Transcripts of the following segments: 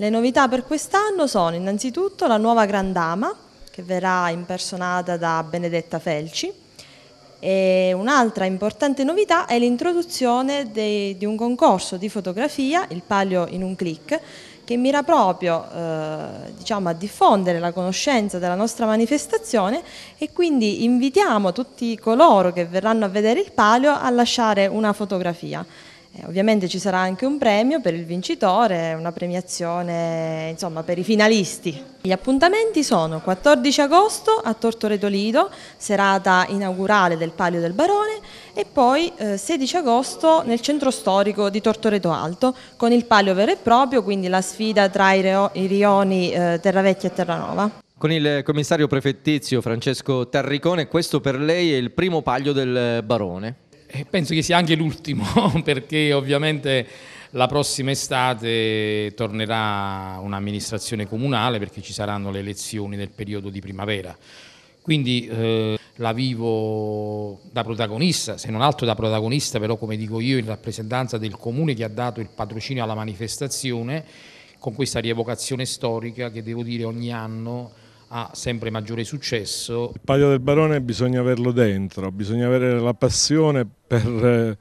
Le novità per quest'anno sono innanzitutto la nuova Grandama, che verrà impersonata da Benedetta Felci, e un'altra importante novità è l'introduzione di un concorso di fotografia, il Palio in un clic, che mira proprio eh, diciamo, a diffondere la conoscenza della nostra manifestazione e quindi invitiamo tutti coloro che verranno a vedere il Palio a lasciare una fotografia. Eh, ovviamente ci sarà anche un premio per il vincitore, una premiazione insomma, per i finalisti. Gli appuntamenti sono 14 agosto a Tortore Dolido, serata inaugurale del Palio del Barone e poi eh, 16 agosto nel centro storico di Tortoreto Alto con il Palio vero e proprio, quindi la sfida tra i, reo, i rioni eh, Terravecchia e Terranova. Con il commissario prefettizio Francesco Tarricone, questo per lei è il primo Palio del eh, Barone penso che sia anche l'ultimo, perché ovviamente la prossima estate tornerà un'amministrazione comunale perché ci saranno le elezioni del periodo di primavera. Quindi eh, la vivo da protagonista, se non altro da protagonista, però come dico io, in rappresentanza del comune che ha dato il patrocinio alla manifestazione con questa rievocazione storica che devo dire ogni anno ha sempre maggiore successo. Il Palio del Barone bisogna averlo dentro, bisogna avere la passione per, eh,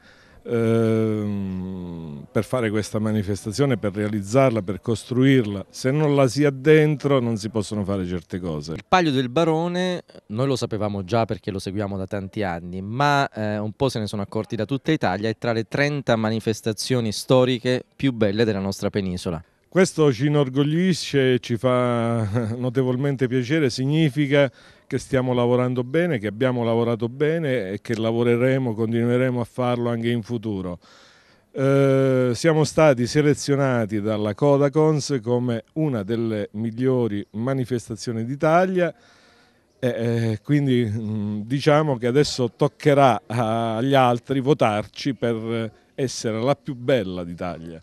ehm, per fare questa manifestazione, per realizzarla, per costruirla. Se non la si ha dentro non si possono fare certe cose. Il Palio del Barone noi lo sapevamo già perché lo seguiamo da tanti anni, ma eh, un po' se ne sono accorti da tutta Italia, è tra le 30 manifestazioni storiche più belle della nostra penisola. Questo ci inorgoglisce, ci fa notevolmente piacere, significa che stiamo lavorando bene, che abbiamo lavorato bene e che lavoreremo, continueremo a farlo anche in futuro. Eh, siamo stati selezionati dalla Codacons come una delle migliori manifestazioni d'Italia e eh, quindi mm, diciamo che adesso toccherà agli altri votarci per essere la più bella d'Italia.